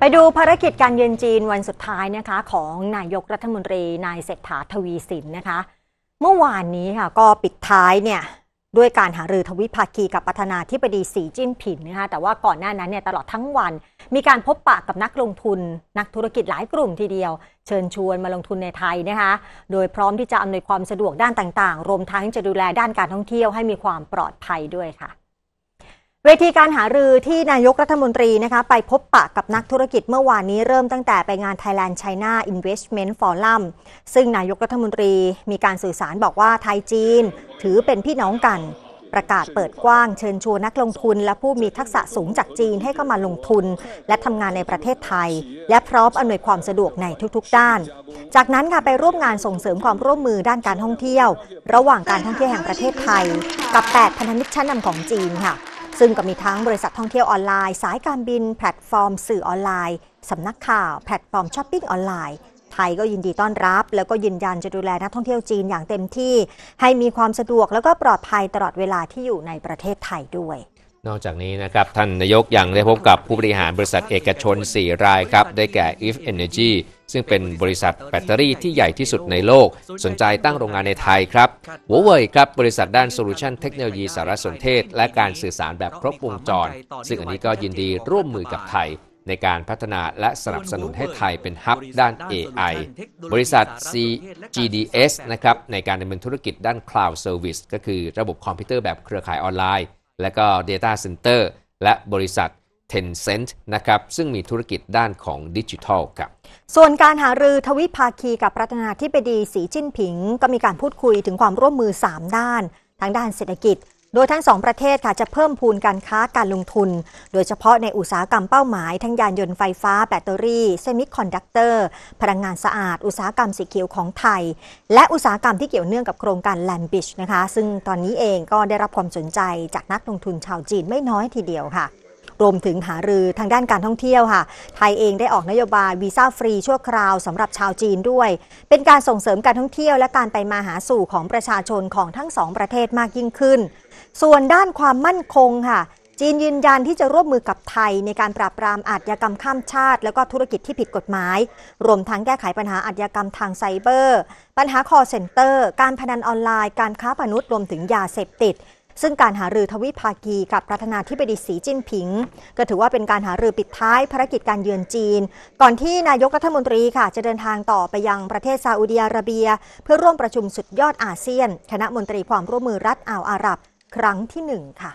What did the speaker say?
ไปดูภารกิจการเยือนจีนวันสุดท้ายนะคะ ของ นายกรัฐมนตรีนายเศรษฐาทวีสินนะคะ เมื่อวานนี้ค่ะก็ปิดท้ายเนี่ยด้วยการหารือทวิภาคีกับประธานาธิบดีสีจิ้นผิงนะคะแต่ว่าก่อนหน้านั้นเนี่ยตลอดทั้งวันมีการพบปะกับนักลงทุนนักธุรกิจหลายกลุ่มทีเดียวเชิญชวนมาลงทุนในไทยนะคะ โดยพร้อมที่จะอำนวยความสะดวกด้านต่างๆ รวมทั้งจะดูแลด้านการท่องเที่ยวให้มีความปลอดภัยด้วยค่ะเวทีการหารือที่นายกรัฐมนตรีนะคะไปพบปะกับนักธุรกิจเมื่อวานนี้เริ่มตั้งแต่ไปงาน Thailand China Investment Forum ซึ่งนายกรัฐมนตรีมีการสื่อสารบอกว่าไทยจีน ถือเป็นพี่น้องกัน ประกาศเปิดกว้างเชิญชวนนักลงทุน และผู้มีทักษะสูงจากจีนให้เข้ามาลงทุน และทำงานในประเทศไทย และพร้อมอำนวยความสะดวกในทุกๆ ด้าน จากนั้นค่ะไปร่วมงานส่งเสริมความร่วมมือด้านการท่องเที่ยว ระหว่างการท่องเที่ยวแห่งประเทศไทย กับ8พันธมิตรชั้นนำของจีนค่ะซึ่งก็มีทั้งบริษัทท่องเที่ยวออนไลน์สายการบินแพลตฟอร์ม สื่อออนไลน์สำนักข่าวแพลตฟอร์มช้อปปิ้งออนไลน์ ไทยก็ยินดีต้อนรับ แล้วก็ยืนยันจะดูแลนักท่องเที่ยวจีนอย่างเต็มที่ ให้มีความสะดวกแล้วก็ปลอดภัยตลอดเวลาที่อยู่ในประเทศไทยด้วย นอกจากนี้นะครับ ท่านนายกยังได้พบกับผู้บริหารบริษัทเอกชน 4 รายครับได้แก่ If Energy ซึ่งเป็นบริษัทแบตเตอรี่ที่ใหญ่ที่สุดในโลก สนใจตั้งโรงงานในไทยครับหัวเว่ยครับบริษัทด้านโซลูชันเทคโนโลยีสารสนเทศ และการสื่อสารแบบครบวงจร ซึ่งอันนี้ก็ยินดีร่วมมือกับไทย ในการพัฒนาและสนับสนุนให้ไทยเป็นฮับด้าน AI บริษัท CGDS นะครับในการดำเนินธุรกิจด้าน Cloud Service ก็คือระบบคอมพิวเตอร์แบบเครือข่ายออนไลน์ และก็ Data Center และบริษัท Tencent นะครับ ซึ่งมีธุรกิจด้านของดิจิทัลครับ ส่วนการหารือทวิภาคีกับประธานาธิบดีสีจิ้นผิง ก็มีการพูดคุยถึงความร่วมมือ 3 ด้านทางด้านเศรษฐกิจ โดยทั้งสองประเทศค่ะจะเพิ่มพูนการค้าการลงทุน โดยเฉพาะในอุตสาหกรรมเป้าหมาย ทั้งยานยนต์ไฟฟ้าแบตเตอรี่เซมิคอนดักเตอร์พลังงานสะอาด อุตสาหกรรมสีเขียวของไทย และอุตสาหกรรมที่เกี่ยวเนื่องกับโครงการแลนบิชนะคะซึ่งตอนนี้เองก็ได้รับความสนใจจากนักลงทุนชาวจีนไม่น้อยทีเดียวค่ะรวมถึงหารือทางด้านการท่องเที่ยวค่ะ ไทยเองได้ออกนโยบายวีซ่าฟรีชั่วคราวสำหรับชาวจีนด้วยเป็นการส่งเสริมการท่องเที่ยว และการไปมาหาสู่ของประชาชนของทั้งสองประเทศมากยิ่งขึ้น ส่วนด้านความมั่นคงค่ะ จีนยืนยันที่จะร่วมมือกับไทยในการปราบปรามอาชญากรรมข้ามชาติ และก็ธุรกิจที่ผิดกฎหมาย รวมทั้งแก้ไขปัญหาอาชญากรรมทางไซเบอร์ ปัญหาคอเซ็นเตอร์ การพนันออนไลน์การค้ามนุษย์รวมถึงยาเสพติดซึ่งการหารือทวิภาคีกับประธานาธิบดีสีจิ้นผิง ก็ถือว่าเป็นการหารือปิดท้ายภารกิจการเยือนจีน ก่อนที่นายกรัฐมนตรีค่ะ จะเดินทางต่อไปยังประเทศซาอุดิอาระเบีย เพื่อร่วมประชุมสุดยอดอาเซียน คณะมนตรีความร่วมมือรัฐอ่าวอาหรับครั้งที่หนึ่งค่ะ